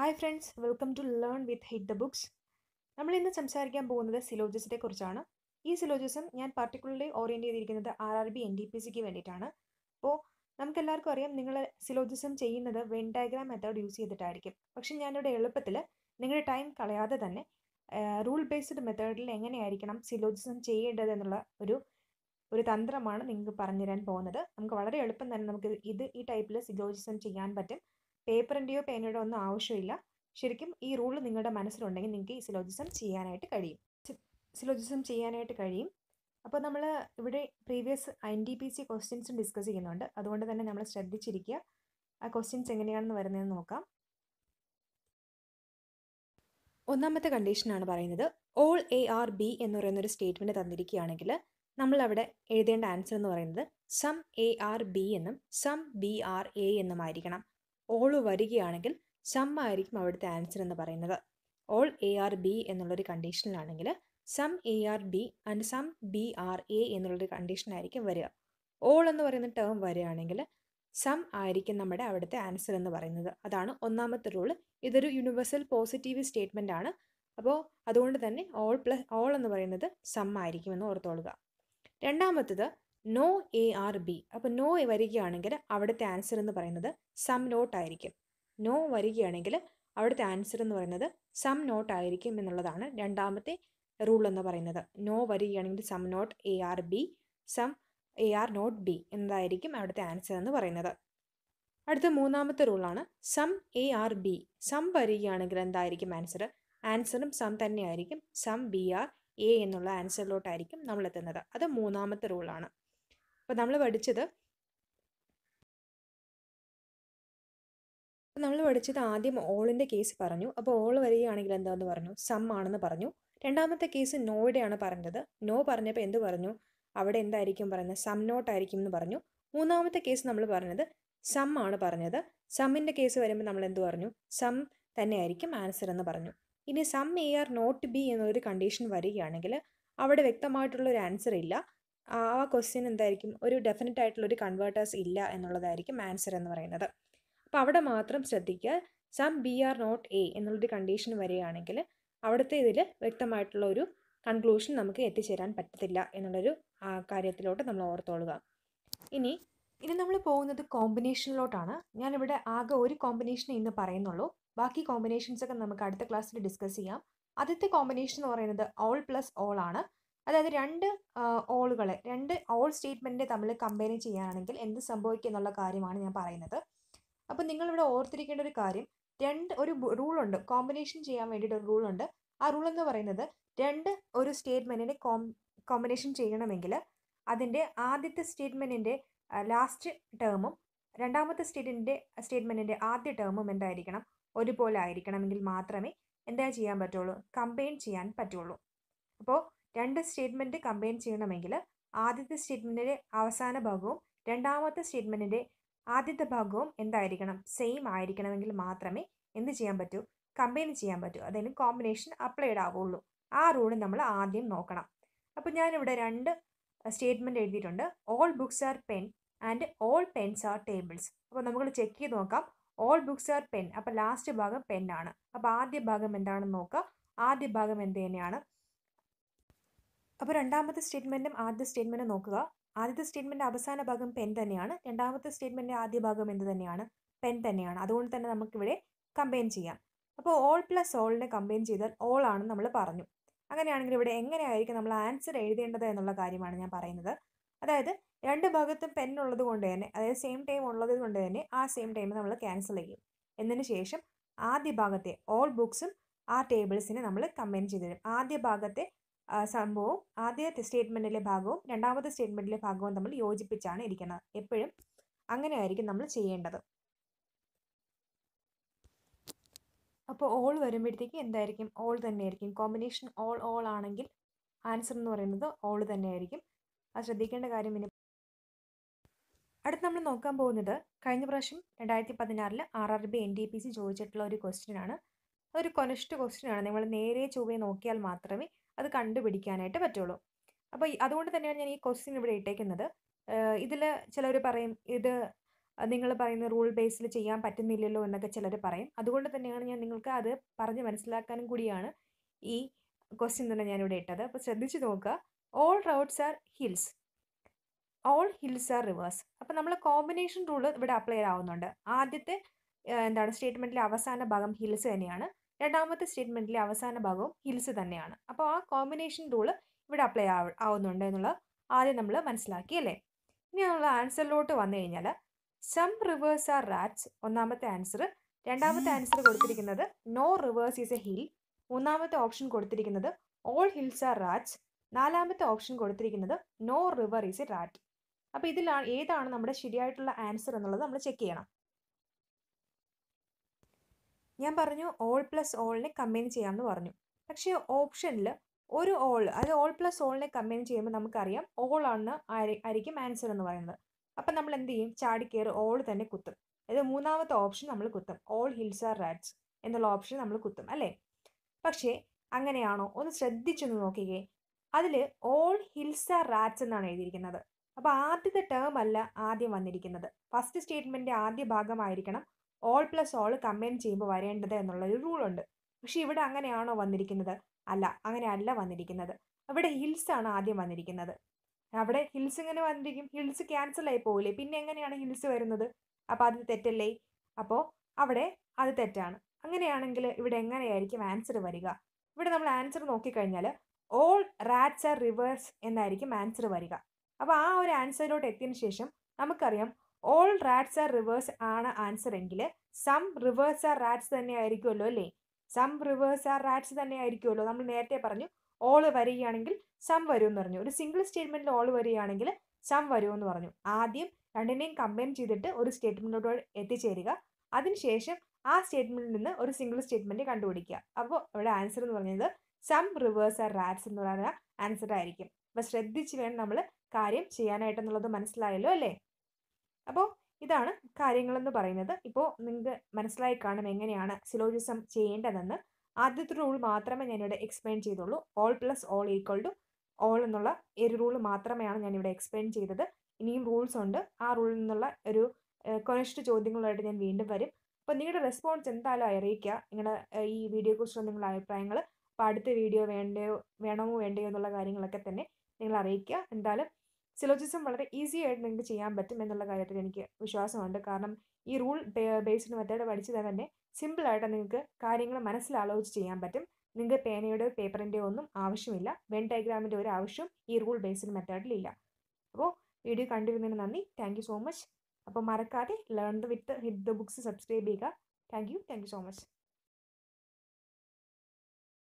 hi friends welcome to learn with hit the books നമ്മൾ ഇന്ന് സംസാരിക്കാൻ പോകുന്നത് സിലോജസിനെ കുറിച്ചാണ് ഈ സിലോജിസം ഞാൻ പർട്ടിക്കുലർലി ഓറിയൻ്റ് ചെയ്തിരിക്കുന്നത് R R B N D P സിക്ക് വേണ്ടിയിട്ടാണ് അപ്പോൾ നമുക്കെല്ലാവർക്കും അറിയാം നിങ്ങൾ സിലോജിസം ചെയ്യുന്നത് വെൻ ഡയഗ്രാം മെത്തേഡ് യൂസ് ചെയ്തിട്ടായിരിക്കും പക്ഷെ ഞാനിവിടെ എളുപ്പത്തിൽ നിങ്ങളുടെ ടൈം കളയാതെ തന്നെ റൂൾ ബേസ്ഡ് മെത്തേഡിൽ എങ്ങനെയായിരിക്കണം സിലോജിസം ചെയ്യേണ്ടത് എന്നുള്ള ഒരു ഒരു തന്ത്രമാണ് നിങ്ങൾക്ക് പറഞ്ഞു തരാൻ പോകുന്നത് നമുക്ക് വളരെ എളുപ്പം തന്നെ നമുക്ക് ഇത് ഈ ടൈപ്പിൽ സിലോജിസം ചെയ്യാൻ പറ്റും പേപ്പറിൻ്റെയോ പേനയുടെയോ ഒന്നും ആവശ്യമില്ല ശരിക്കും ഈ റൂൾ നിങ്ങളുടെ മനസ്സിലുണ്ടെങ്കിൽ നിങ്ങൾക്ക് ഈ സിലോജിസം ചെയ്യാനായിട്ട് കഴിയും സിലോജിസം ചെയ്യാനായിട്ട് കഴിയും അപ്പോൾ നമ്മൾ ഇവിടെ previous N D P C ക്വസ്റ്റ്യൻസും ഡിസ്കസ് ചെയ്യുന്നുണ്ട് അതുകൊണ്ട് തന്നെ നമ്മൾ ശ്രദ്ധിച്ചിരിക്കുക ആ ക്വസ്റ്റ്യൻസ് എങ്ങനെയാണെന്ന് വരുന്നതെന്ന് നോക്കാം ഒന്നാമത്തെ കണ്ടീഷനാണ് പറയുന്നത് ഓൾ എ ആർ ബി എന്ന് പറയുന്ന ഒരു സ്റ്റേറ്റ്മെൻറ്റ് തന്നിരിക്കുകയാണെങ്കിൽ നമ്മളവിടെ എഴുതേണ്ട ആൻസർ എന്ന് പറയുന്നത് സം എ ആർ ബി എന്നും സം ബി ആർ എ എന്നുമായിരിക്കണം ഓൾ വരികയാണെങ്കിൽ സം ആയിരിക്കും അവിടുത്തെ ആൻസർ എന്ന് പറയുന്നത് ഓൾ എ ആർ ബി എന്നുള്ളൊരു കണ്ടീഷനിലാണെങ്കിൽ some A are B and some B are A എന്നുള്ളൊരു കണ്ടീഷനായിരിക്കും വരിക ഓൾ എന്ന് പറയുന്ന ടേം വരികയാണെങ്കിൽ സം ആയിരിക്കും നമ്മുടെ അവിടുത്തെ ആൻസർ എന്ന് പറയുന്നത് അതാണ് ഒന്നാമത്തെ റൂൾ ഇതൊരു യൂണിവേഴ്സൽ പോസിറ്റീവ് സ്റ്റേറ്റ്മെൻ്റ് ആണ് അപ്പോൾ അതുകൊണ്ട് തന്നെ ഓൾ പ്ലസ് ഓൾ എന്ന് പറയുന്നത് സം ആയിരിക്കുമെന്ന് ഓർത്തോളുക രണ്ടാമത്തത് നോ എ ആർ ബി അപ്പോൾ നോ വരികയാണെങ്കിൽ അവിടുത്തെ ആൻസർ എന്ന് പറയുന്നത് സം നോട്ട് ആയിരിക്കും നോ വരികയാണെങ്കിൽ അവിടുത്തെ ആൻസർ എന്ന് പറയുന്നത് സം നോട്ട് ആയിരിക്കും എന്നുള്ളതാണ് രണ്ടാമത്തെ റൂൾ എന്ന് പറയുന്നത് നോ വരികയാണെങ്കിൽ some not A are B some A are not B എന്നതായിരിക്കും അവിടുത്തെ ആൻസർ എന്ന് പറയുന്നത് അടുത്ത മൂന്നാമത്തെ റൂളാണ് some A are B some വരികയാണെങ്കിൽ എന്തായിരിക്കും ആൻസർ ആൻസറും സം തന്നെയായിരിക്കും സം ബി ആർ എ എന്നുള്ള ആൻസറിലോട്ടായിരിക്കും നമ്മൾ എത്തുന്നത് അത് മൂന്നാമത്തെ റൂളാണ് അപ്പോൾ നമ്മൾ പഠിച്ചത് നമ്മൾ പഠിച്ചത് ആദ്യം ഓളിൻ്റെ കേസ് പറഞ്ഞു അപ്പോൾ ഓൾ വരികയാണെങ്കിൽ എന്താണെന്ന് പറഞ്ഞു സം ആണെന്ന് പറഞ്ഞു രണ്ടാമത്തെ കേസ് നോയുടെയാണ് പറഞ്ഞത് നോ പറഞ്ഞപ്പോൾ എന്ത് പറഞ്ഞു അവിടെ എന്തായിരിക്കും പറയുന്നത് സം നോട്ട് ആയിരിക്കും എന്ന് പറഞ്ഞു മൂന്നാമത്തെ കേസ് നമ്മൾ പറഞ്ഞത് സം ആണ് പറഞ്ഞത് സമ്മിൻ്റെ കേസ് വരുമ്പോൾ നമ്മൾ എന്ത് പറഞ്ഞു സം തന്നെയായിരിക്കും ആൻസർ എന്ന് പറഞ്ഞു ഇനി some A are not B എന്നൊരു കണ്ടീഷൻ വരികയാണെങ്കിൽ അവിടെ വ്യക്തമായിട്ടുള്ള ഒരു ആൻസർ ഇല്ല ആ ക്വസ്റ്റ്യൻ എന്തായിരിക്കും ഒരു ഡെഫിനറ്റ് ആയിട്ടുള്ള ഒരു കൺവേർട്ടേഴ്സ് ഇല്ല എന്നുള്ളതായിരിക്കും ആൻസർ എന്ന് പറയുന്നത് അപ്പോൾ അവിടെ മാത്രം ശ്രദ്ധിക്കുക some B are not A എന്നുള്ളൊരു കണ്ടീഷൻ വരികയാണെങ്കിൽ അവിടുത്തെ ഇതിൽ വ്യക്തമായിട്ടുള്ള ഒരു കൺക്ലൂഷൻ നമുക്ക് എത്തിച്ചേരാൻ പറ്റത്തില്ല എന്നുള്ളൊരു കാര്യത്തിലോട്ട് നമ്മൾ ഓർത്തോളുക ഇനി ഇനി നമ്മൾ പോകുന്നത് കോമ്പിനേഷനിലോട്ടാണ് ഞാനിവിടെ ആകെ ഒരു കോമ്പിനേഷൻ ഇന്ന് പറയുന്നുള്ളൂ ബാക്കി കോമ്പിനേഷൻസ് ഒക്കെ നമുക്ക് അടുത്ത ക്ലാസ്സിൽ ഡിസ്കസ് ചെയ്യാം ആദ്യത്തെ കോമ്പിനേഷൻ എന്ന് പറയുന്നത് ഓൾ പ്ലസ് ഓൾ ആണ് അതായത് രണ്ട് ഓളുകളെ രണ്ട് ഓൾ സ്റ്റേറ്റ്മെൻറ്റ് തമ്മിൽ കമ്പയർ ചെയ്യുകയാണെങ്കിൽ എന്ത് സംഭവിക്കും എന്നുള്ള കാര്യമാണ് ഞാൻ പറയുന്നത് അപ്പോൾ നിങ്ങളിവിടെ ഓർത്തിരിക്കേണ്ട ഒരു കാര്യം രണ്ട് ഒരു റൂളുണ്ട് കോമ്പിനേഷൻ ചെയ്യാൻ വേണ്ടിയിട്ട് ഒരു റൂളുണ്ട് ആ റൂൾ എന്ന് പറയുന്നത് രണ്ട് ഒരു സ്റ്റേറ്റ്മെൻറ്റിനെ കോം കോമ്പിനേഷൻ ചെയ്യണമെങ്കിൽ അതിൻ്റെ ആദ്യത്തെ സ്റ്റേറ്റ്മെൻറ്റിൻ്റെ ലാസ്റ്റ് ടേമും രണ്ടാമത്തെ സ്റ്റേറ്റിൻ്റെ സ്റ്റേറ്റ്മെൻറ്റിൻ്റെ ആദ്യ ടേമും എന്തായിരിക്കണം ഒരുപോലെ ആയിരിക്കണമെങ്കിൽ മാത്രമേ എന്താ ചെയ്യാൻ പറ്റുള്ളൂ കമ്പൈൻ ചെയ്യാൻ പറ്റുള്ളൂ അപ്പോൾ രണ്ട് സ്റ്റേറ്റ്മെൻറ്റ് കമ്പയിൻ ചെയ്യണമെങ്കിൽ ആദ്യത്തെ സ്റ്റേറ്റ്മെൻറ്റിൻ്റെ അവസാന ഭാഗവും രണ്ടാമത്തെ സ്റ്റേറ്റ്മെൻറ്റിൻ്റെ ആദ്യത്തെ ഭാഗവും എന്തായിരിക്കണം സെയിം ആയിരിക്കണമെങ്കിൽ മാത്രമേ എന്ത് ചെയ്യാൻ പറ്റൂ കമ്പയിൻ ചെയ്യാൻ പറ്റൂ അതിന് കോമ്പിനേഷൻ അപ്ലൈഡ് ആവുള്ളൂ ആ റൂൾ നമ്മൾ ആദ്യം നോക്കണം അപ്പോൾ ഞാനിവിടെ രണ്ട് സ്റ്റേറ്റ്മെൻറ്റ് എഴുതിയിട്ടുണ്ട് all books are pen and all pens are tables അപ്പോൾ നമുക്ക് ചെക്ക് ചെയ്ത് നോക്കാം ഓൾ ബുക്സ് ആർ പെൻ അപ്പോൾ ലാസ്റ്റ് ഭാഗം പെൻ ആണ് അപ്പോൾ ആദ്യ ഭാഗം എന്താണെന്ന് നോക്കാം ആദ്യ ഭാഗം എന്ത് തന്നെയാണ് അപ്പോൾ രണ്ടാമത്തെ സ്റ്റേറ്റ്മെൻറ്റും ആദ്യ സ്റ്റേറ്റ്മെൻറ്റും നോക്കുക ആദ്യത്തെ സ്റ്റേറ്റ്മെൻറ്റ് അവസാന ഭാഗം പെൻ തന്നെയാണ് രണ്ടാമത്തെ സ്റ്റേറ്റ്മെൻറ്റിൻ്റെ ആദ്യ ഭാഗം എന്ത് തന്നെയാണ് പെൻ തന്നെയാണ് അതുകൊണ്ട് തന്നെ നമുക്കിവിടെ കമ്പയിൻ ചെയ്യാം അപ്പോൾ ഓൾ പ്ലസ് ഓളിനെ കമ്പയിൻ ചെയ്താൽ ഓൾ ആണെന്ന് നമ്മൾ പറഞ്ഞു അങ്ങനെയാണെങ്കിൽ ഇവിടെ എങ്ങനെയായിരിക്കും നമ്മൾ ആൻസർ എഴുതേണ്ടത് എന്നുള്ള കാര്യമാണ് ഞാൻ പറയുന്നത് അതായത് രണ്ട് ഭാഗത്തും പെൻ ഉള്ളത് കൊണ്ട് തന്നെ അതായത് സെയിം ടൈം ഉള്ളത് കൊണ്ട് തന്നെ ആ സെയിം ടൈം നമ്മൾ ക്യാൻസൽ ചെയ്യും എന്നതിന് ശേഷം ആദ്യ ഭാഗത്തെ ഓൾ ബുക്സും ആ ടേബിൾസിനെ നമ്മൾ കമ്പയിൻ ചെയ്ത് തരും ആദ്യ ഭാഗത്തെ സംഭവവും ആദ്യത്തെ സ്റ്റേറ്റ്മെൻറ്റിലെ ഭാഗവും രണ്ടാമത്തെ സ്റ്റേറ്റ്മെൻറ്റിലെ ഭാഗവും തമ്മിൽ യോജിപ്പിച്ചാണ് ഇരിക്കുന്നത് എപ്പോഴും അങ്ങനെയായിരിക്കും നമ്മൾ ചെയ്യേണ്ടത് അപ്പോൾ ഓൾ വരുമ്പോഴത്തേക്ക് എന്തായിരിക്കും ഓൾ തന്നെയായിരിക്കും കോമ്പിനേഷൻ ഓൾ ഓൾ ആണെങ്കിൽ ആൻസർ എന്ന് പറയുന്നത് ഓൾ തന്നെയായിരിക്കും അത് ശ്രദ്ധിക്കേണ്ട കാര്യം ഇനി അടുത്ത് നമ്മൾ നോക്കാൻ പോകുന്നത് കഴിഞ്ഞ പ്രാവശ്യം രണ്ടായിരത്തി പതിനാറിൽ R R B N D P C ചോദിച്ചിട്ടുള്ള ഒരു ക്വസ്റ്റ്യൻ ആണ് ഒരു കൊനസ്റ്റ് ക്വസ്റ്റ്യൻ ആണ് നിങ്ങൾ നേരെ ചൊവ്വയെ നോക്കിയാൽ മാത്രമേ അത് കണ്ടുപിടിക്കാനായിട്ട് പറ്റുള്ളൂ അപ്പോൾ അതുകൊണ്ട് തന്നെയാണ് ഞാൻ ഈ ക്വസ്റ്റ്യൻ ഇവിടെ ഇട്ടേക്കുന്നത് ഇതിൽ ചിലർ പറയും ഇത് നിങ്ങൾ പറയുന്ന റൂൾ ബേസിൽ ചെയ്യാൻ പറ്റുന്നില്ലല്ലോ എന്നൊക്കെ ചിലർ പറയും അതുകൊണ്ട് തന്നെയാണ് ഞാൻ നിങ്ങൾക്ക് അത് പറഞ്ഞ് മനസ്സിലാക്കാനും കൂടിയാണ് ഈ ക്വസ്റ്റ്യൻ തന്നെ ഞാനിവിടെ ഇട്ടത് അപ്പോൾ ശ്രദ്ധിച്ചു നോക്കുക all roads are hills all hills are rivers അപ്പോൾ നമ്മൾ കോമ്പിനേഷൻ റൂൾ ഇവിടെ അപ്ലൈ ആവുന്നുണ്ട് ആദ്യത്തെ എന്താണ് സ്റ്റേറ്റ്മെൻറ്റിലെ അവസാന ഭാഗം ഹിൽസ് തന്നെയാണ് രണ്ടാമത്തെ സ്റ്റേറ്റ്മെൻറ്റിലെ അവസാന ഭാഗവും ഹിൽസ് തന്നെയാണ് അപ്പോൾ ആ കോമ്പിനേഷൻ റൂള് ഇവിടെ അപ്ലൈ ആവുന്നുണ്ട് എന്നുള്ളത് ആദ്യം നമ്മൾ മനസ്സിലാക്കി അല്ലേ ഇനി നമ്മൾ ആൻസറിലോട്ട് വന്നു കഴിഞ്ഞാൽ സം റിവേഴ്സ് ആർ റാറ്റ്സ് ഒന്നാമത്തെ ആൻസർ രണ്ടാമത്തെ ആൻസർ കൊടുത്തിരിക്കുന്നത് no rivers is a hill മൂന്നാമത്തെ ഓപ്ഷൻ കൊടുത്തിരിക്കുന്നത് ഓൾ ഹിൽസ് ആർ റാറ്റ്സ് നാലാമത്തെ ഓപ്ഷൻ കൊടുത്തിരിക്കുന്നത് no river is a rat അപ്പോൾ ഇതിലാണ് ഏതാണ് നമ്മുടെ ശരിയായിട്ടുള്ള ആൻസർ എന്നുള്ളത് നമ്മൾ ചെക്ക് ചെയ്യണം ഞാൻ പറഞ്ഞു ഓൾ പ്ലസ് ഓളിനെ കമ്പൈൻ ചെയ്യാമെന്ന് പറഞ്ഞു പക്ഷേ ഓപ്ഷനിൽ ഒരു ഓൾ അത് ഓൾ പ്ലസ് ഓളിനെ കമ്പൈൻ ചെയ്യുമ്പോൾ നമുക്കറിയാം ഓൾ ആണ് ആയിരിക്കും ആൻസർ എന്ന് പറയുന്നത് അപ്പം നമ്മൾ എന്ത് ചെയ്യും ചാടി കയറി ഓൾ തന്നെ കുത്തും അതായത് മൂന്നാമത്തെ ഓപ്ഷൻ നമ്മൾ കുത്തും ഓൾ ഹിൽസ് ആർ റാറ്റ്സ് എന്നുള്ള ഓപ്ഷൻ നമ്മൾ കുത്തും അല്ലേ പക്ഷേ അങ്ങനെയാണോ ഒന്ന് ശ്രദ്ധിച്ചൊന്ന് നോക്കിക്കേ അതിൽ ഓൾ ഹിൽസ് ആർ റാറ്റ്സ് എന്നാണ് എഴുതിയിരിക്കുന്നത് അപ്പോൾ ആദ്യത്തെ ടേം അല്ല ആദ്യം വന്നിരിക്കുന്നത് ഫസ്റ്റ് സ്റ്റേറ്റ്മെൻറ്റിൻ്റെ ആദ്യ ഭാഗമായിരിക്കണം ഓൾ പ്ലസ് ഓൾ കമ്പൈൻ ചെയ്യുമ്പോൾ വരേണ്ടത് എന്നുള്ളൊരു റൂളുണ്ട് പക്ഷേ ഇവിടെ അങ്ങനെയാണോ വന്നിരിക്കുന്നത് അല്ല അങ്ങനെയല്ല വന്നിരിക്കുന്നത് അവിടെ ഹിൽസ് ആണ് ആദ്യം വന്നിരിക്കുന്നത് അവിടെ ഹിൽസ് ഇങ്ങനെ വന്നിരിക്കും ഹിൽസ് ക്യാൻസൽ ആയി പോകില്ലേ പിന്നെ എങ്ങനെയാണ് ഹിൽസ് വരുന്നത് അപ്പോൾ അത് തെറ്റല്ലേ അപ്പോൾ അവിടെ അത് തെറ്റാണ് അങ്ങനെയാണെങ്കിൽ ഇവിടെ എങ്ങനെയായിരിക്കും ആൻസർ വരിക ഇവിടെ നമ്മൾ ആൻസർ നോക്കിക്കഴിഞ്ഞാൽ ഓൾ റാറ്റ്സ് ആർ റിവേഴ്സ് എന്നായിരിക്കും ആൻസർ വരിക അപ്പോൾ ആ ഒരു ആൻസറിലോട്ട് എത്തിയതിന് ശേഷം നമുക്കറിയാം ഓൾ റാറ്റ്സ് ആർ റിവേഴ്സ് ആണ് ആൻസർ എങ്കിൽ സം റിവേഴ്സ് ആർ റാറ്റ്സ് തന്നെ ആയിരിക്കുമല്ലോ അല്ലേ സം റിവേഴ്സ് ആർ റാറ്റ്സ് തന്നെ ആയിരിക്കുമല്ലോ നമ്മൾ നേരത്തെ പറഞ്ഞു ഓൾ വരികയാണെങ്കിൽ സം വരുമെന്ന് പറഞ്ഞു ഒരു സിംഗിൾ സ്റ്റേറ്റ്മെന്റിൽ ഓൾ വരികയാണെങ്കിൽ സം വരുമെന്ന് പറഞ്ഞു ആദ്യം രണ്ടിനെയും കമ്പയർ ചെയ്തിട്ട് ഒരു സ്റ്റേറ്റ്മെൻറ്റോട് എത്തിച്ചേരുക അതിനുശേഷം ആ സ്റ്റേറ്റ്മെന്റിൽ നിന്ന് ഒരു സിംഗിൾ സ്റ്റേറ്റ്മെന്റ് കണ്ടുപിടിക്കുക അപ്പോൾ ഇവിടെ ആൻസർ എന്ന് പറഞ്ഞത് സം റിവേഴ്സ് ആർ റാറ്റ്സ് എന്ന് പറയുന്ന ആൻസർ ആയിരിക്കും അപ്പൊ ശ്രദ്ധിച്ച് വേണം നമ്മൾ കാര്യം ചെയ്യാനായിട്ടെന്നുള്ളത് മനസ്സിലായല്ലോ അല്ലേ അപ്പോൾ ഇതാണ് കാര്യങ്ങളെന്ന് പറയുന്നത് ഇപ്പോൾ നിങ്ങൾക്ക് മനസ്സിലായി കാണും എങ്ങനെയാണ് സിലോജിസം ചെയ്യേണ്ടതെന്ന് ആദ്യത്തെ റൂൾ മാത്രമേ ഞാനിവിടെ എക്സ്പ്ലെയിൻ ചെയ്തുള്ളൂ all plus all equal to all എന്നുള്ള ഒരു റൂൾ മാത്രമേയാണ് ഞാനിവിടെ എക്സ്പ്ലെയിൻ ചെയ്തത് ഇനിയും റൂൾസ് ഉണ്ട് ആ റൂളിൽ നിന്നുള്ള ഒരു കൊനിഷ്ഠ ചോദ്യങ്ങളായിട്ട് ഞാൻ വീണ്ടും വരും അപ്പോൾ നിങ്ങളുടെ റെസ്പോൺസ് എന്തായാലും അറിയിക്കുക നിങ്ങളുടെ ഈ വീഡിയോയെക്കുറിച്ചുള്ള നിങ്ങളുടെ അഭിപ്രായങ്ങൾ അപ്പോൾ അടുത്ത വീഡിയോ വേണ്ടയോ വേണമോ വേണ്ടയോ എന്നുള്ള കാര്യങ്ങളൊക്കെ തന്നെ നിങ്ങൾ അറിയിക്കുക എന്തായാലും സിലോജിസം വളരെ ഈസി ആയിട്ട് നിങ്ങൾക്ക് ചെയ്യാൻ പറ്റും എന്നുള്ള കാര്യത്തിൽ എനിക്ക് വിശ്വാസമുണ്ട് കാരണം ഈ റൂൾ ബേസ്ഡ് മെത്തേഡ് പഠിച്ചു തന്നെ സിമ്പിളായിട്ട് നിങ്ങൾക്ക് കാര്യങ്ങൾ മനസ്സിലാലോചിച്ച് ചെയ്യാൻ പറ്റും നിങ്ങൾക്ക് പേനയുടെ പേപ്പറിൻ്റെ ഒന്നും ആവശ്യമില്ല വെൻ ഡയഗ്രാമിൻ്റെ ഒരു ആവശ്യം ഈ റൂൾ ബേസ്ഡ് മെത്തേഡിൽ ഇല്ല അപ്പോൾ വീഡിയോ കണ്ടിരുന്നതിന് നന്ദി താങ്ക് സോ മച്ച് അപ്പോൾ മറക്കാതെ learn the with hit the books subscribe ചെയ്യുക താങ്ക് യു സോ മച്ച്